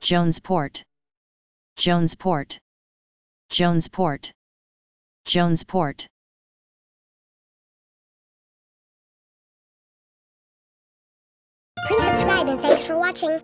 Jonesport Jonesport Jonesport Jonesport Please subscribe and thanks for watching.